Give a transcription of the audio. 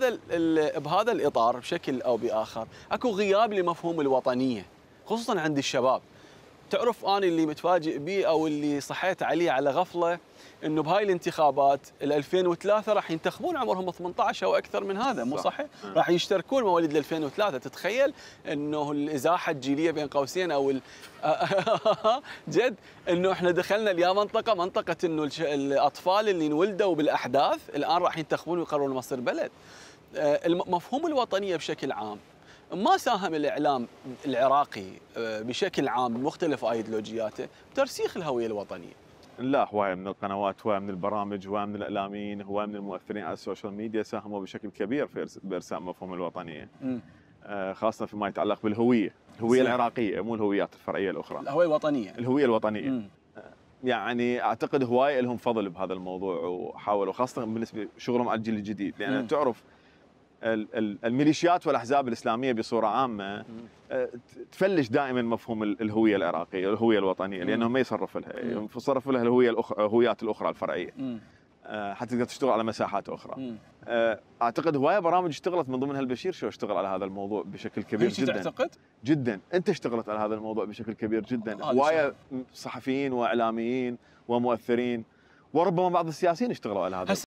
بهذا الاطار بشكل او باخر اكو غياب لمفهوم الوطنيه خصوصا عند الشباب تعرف انا اللي متفاجئ به او اللي صحيت عليه على غفله انه بهاي الانتخابات ال 2003 راح ينتخبون عمرهم 18 او اكثر من هذا مو صحيح؟ آه. راح يشتركون مواليد ال 2003 تتخيل انه الازاحه الجيليه بين قوسين او جد انه احنا دخلنا اليا منطقه منطقه انه الاطفال اللي انولدوا بالاحداث الان راح ينتخبون ويقررون مصير بلد آه، مفهوم الوطنيه بشكل عام ما ساهم الاعلام العراقي آه، بشكل عام بمختلف ايديولوجياته بترسيخ الهويه الوطنيه لا هواية من القنوات هواية من البرامج هواية من الإعلاميين هواية من المؤثرين على السوشيال ميديا ساهموا بشكل كبير في ارساء مفهوم الوطنية آه، خاصة فيما يتعلق بالهوية الهوية سيح. العراقية مو الهويات الفرعية الأخرى الهوية الوطنية الهوية الوطنية م. آه، يعني أعتقد هواية لهم فضل بهذا الموضوع وحاولوا خاصة بالنسبة لشغلهم على الجيل الجديد لأن م. تعرف الميليشيات والاحزاب الاسلاميه بصوره عامه آه، تفلش دائما مفهوم الهويه العراقيه الهويه الوطنيه لانهم ما يصرف لها يصرف يعني لها الهويه الهويات الاخرى الفرعيه آه، حتى تقدر تشتغل على مساحات اخرى آه، اعتقد هوايه برامج اشتغلت من ضمنها البشير شو اشتغل على هذا الموضوع بشكل كبير جدا تعتقد جدا انت اشتغلت على هذا الموضوع بشكل كبير جدا هوايه صحفيين واعلاميين ومؤثرين وربما بعض السياسيين اشتغلوا على هذا